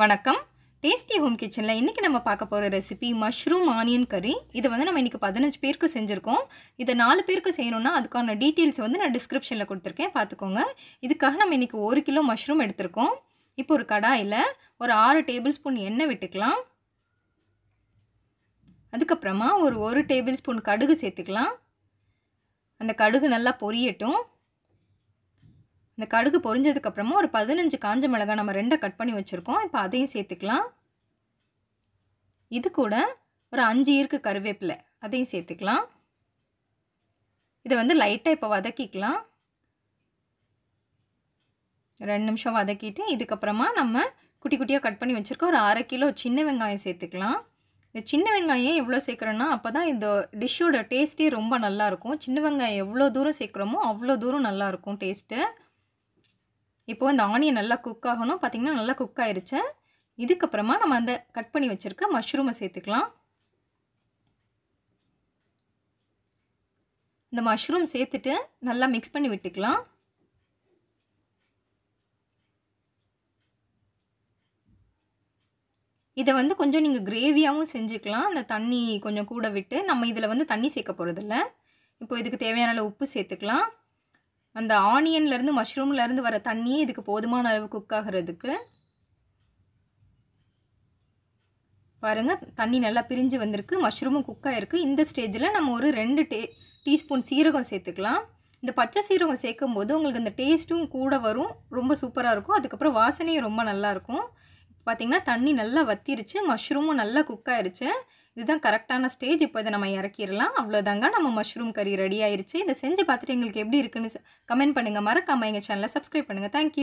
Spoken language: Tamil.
வணக்கம் டேஸ்டி ஹோம் கிச்சனில் இன்றைக்கி நம்ம பார்க்க போகிற ரெசிபி மஷ்ரூம் ஆனியன் கறி இது வந்து நம்ம இன்றைக்கி பதினஞ்சு பேருக்கு செஞ்சுருக்கோம் இதை நாலு பேருக்கு செய்யணும்னா அதுக்கான டீட்டெயில்ஸ் வந்து நான் டிஸ்கிரிப்ஷனில் கொடுத்துருக்கேன் பார்த்துக்கோங்க இதுக்காக நம்ம இன்றைக்கி ஒரு கிலோ மஷ்ரூம் எடுத்திருக்கோம் இப்போ ஒரு கடாயில் ஒரு ஆறு டேபிள் ஸ்பூன் எண்ணெய் விட்டுக்கலாம் அதுக்கப்புறமா ஒரு ஒரு டேபிள் ஸ்பூன் கடுகு சேர்த்துக்கலாம் அந்த கடுகு நல்லா பொரியட்டும் இந்த கடுகு பொரிஞ்சதுக்கப்புறமா ஒரு பதினஞ்சு காஞ்ச மிளகாய் நம்ம ரெண்டை கட் பண்ணி வச்சுருக்கோம் இப்போ அதையும் சேர்த்துக்கலாம் இது கூட ஒரு அஞ்சு ஈர்க்கு கருவேப்பிலை அதையும் சேர்த்துக்கலாம் இதை வந்து லைட்டாக இப்போ வதக்கிக்கலாம் ரெண்டு நிமிஷம் வதக்கிட்டு இதுக்கப்புறமா நம்ம குட்டி குட்டியாக கட் பண்ணி வச்சுருக்கோம் ஒரு அரை கிலோ சின்ன வெங்காயம் சேர்த்துக்கலாம் இந்த சின்ன வெங்காயம் எவ்வளோ சேர்க்குறோன்னா அப்போ தான் இந்த டிஷ்ஷோட டேஸ்ட்டே ரொம்ப நல்லாயிருக்கும் சின்ன வெங்காயம் எவ்வளோ தூரம் சேர்க்குறோமோ அவ்வளோ தூரம் நல்லாயிருக்கும் டேஸ்ட்டு இப்போது இந்த ஆனியன் நல்லா குக் ஆகணும் பார்த்திங்கன்னா நல்லா குக் ஆயிடுச்சு இதுக்கப்புறமா நம்ம அந்த கட் பண்ணி வச்சுருக்க மஷ்ரூமை சேர்த்துக்கலாம் இந்த மஷ்ரூம் சேர்த்துட்டு நல்லா மிக்ஸ் பண்ணி விட்டுக்கலாம் இதை வந்து கொஞ்சம் நீங்கள் கிரேவியாகவும் செஞ்சுக்கலாம் அந்த தண்ணி கொஞ்சம் கூட விட்டு நம்ம இதில் வந்து தண்ணி சேர்க்க போகிறதில்ல இப்போ இதுக்கு தேவையான அளவு உப்பு சேர்த்துக்கலாம் அந்த ஆனியன்லேருந்து மஷ்ரூம்லேருந்து வர தண்ணியே இதுக்கு போதுமான அளவு குக் ஆகிறதுக்கு பாருங்கள் தண்ணி நல்லா பிரிஞ்சு வந்திருக்கு மஷ்ரூமும் குக் ஆகிருக்கு இந்த ஸ்டேஜில் நம்ம ஒரு ரெண்டு டே டீஸ்பூன் சீரகம் சேர்த்துக்கலாம் இந்த பச்சை சீரகம் சேர்க்கும் போது உங்களுக்கு இந்த டேஸ்ட்டும் கூட வரும் ரொம்ப சூப்பராக இருக்கும் அதுக்கப்புறம் வாசனையும் ரொம்ப நல்லாயிருக்கும் பார்த்திங்கன்னா தண்ணி நல்லா வத்திருச்சு மஷ்ரூமும் நல்லா குக் ஆயிடுச்சு இதுதான் கரெக்டான ஸ்டேஜ் இப்போ இதை நம்ம இறக்கிடலாம் அவ்வளோதாங்க நம்ம மஷ்ரூம் கறி ரெடி ஆயிடுச்சு இதை செஞ்சு பார்த்துட்டு எங்களுக்கு எப்படி இருக்குன்னு கமெண்ட் பண்ணுங்கள் மறக்காமல் எங்கள் சேனலை சப்ஸ்கிரைப் பண்ணுங்கள் தேங்க்யூ